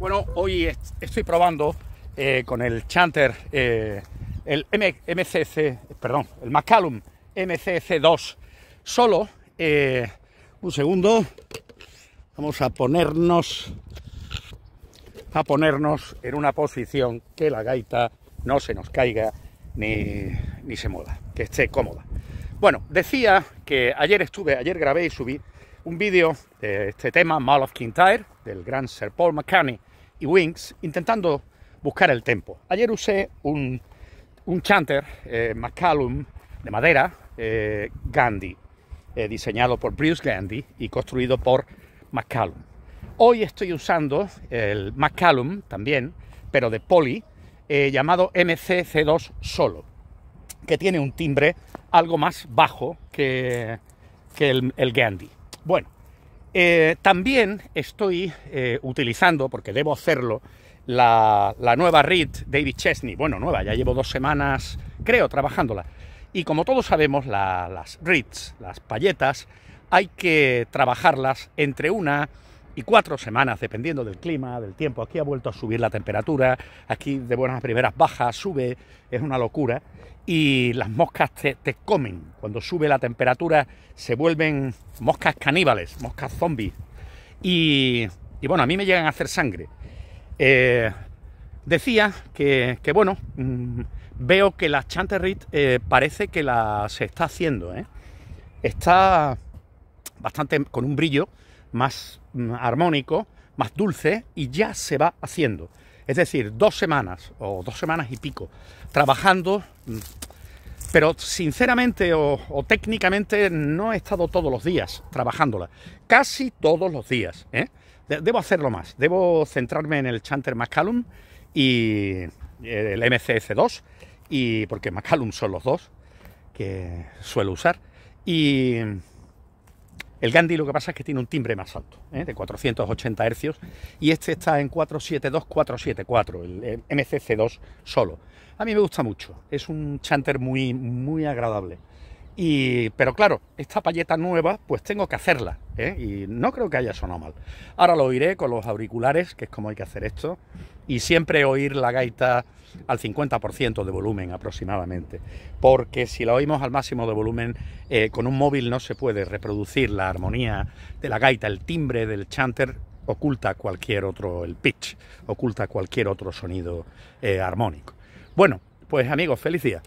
Bueno, hoy estoy probando eh, con el Chanter eh, el M MCC, perdón, el Macallum MCC2 solo. Eh, un segundo, vamos a ponernos a ponernos en una posición que la gaita no se nos caiga ni, ni se mueva, que esté cómoda. Bueno, decía que ayer estuve, ayer grabé y subí un vídeo de este tema, Mal of Kintyre, del gran Sir Paul McCartney, y Wings intentando buscar el tempo. Ayer usé un, chanter eh, de madera eh, Gandhi, eh, diseñado por Bruce Gandhi y construido por McCallum. Hoy estoy usando el McCallum también, pero de poli, eh, llamado MCC2 solo, que tiene un timbre algo más bajo que, el, el Gandhi. Bueno, eh, también estoy eh, utilizando, porque debo hacerlo, la, nueva reed David Chesney. Bueno, nueva, ya llevo dos semanas, creo, trabajándola. Y como todos sabemos, las reeds, las payetas, hay que trabajarlas entre una cuatro semanas, dependiendo del clima, del tiempo. Aquí ha vuelto a subir la temperatura, aquí de buenas primeras bajas sube, es una locura. Y las moscas te, comen. Cuando sube la temperatura se vuelven moscas caníbales, moscas zombies. Y, bueno, a mí me llegan a hacer sangre. Eh, decía que, bueno, mm, veo que la Chanterrit eh, parece que la se está haciendo. ¿eh? Está bastante con un brillo más mm, armónico, más dulce y ya se va haciendo. Es decir, dos semanas o dos semanas y pico trabajando, mm, pero sinceramente o, técnicamente no he estado todos los días trabajándola, casi todos los días. ¿eh? debo hacerlo más, debo centrarme en el Chanter McCallum y eh, el MCF2, y, porque McCallum son los dos que suelo usar. Y el Gandhi lo que pasa es que tiene un timbre más alto, ¿eh? de 480 hercios, y este está en 472, 474, el MCC2 solo. A mí me gusta mucho, es un chanter muy, muy agradable pero claro, esta payeta nueva, pues tengo que hacerla. ¿eh? Y no creo que haya sonado mal. Ahora lo oiré con los auriculares, que es como hay que hacer esto. Y siempre oír la gaita al 50% de volumen aproximadamente. Porque si la oímos al máximo de volumen, eh, con un móvil no se puede reproducir la armonía de la gaita, el timbre del chanter oculta cualquier otro, el pitch, oculta cualquier otro sonido eh, armónico. Bueno, pues amigos, feliz día.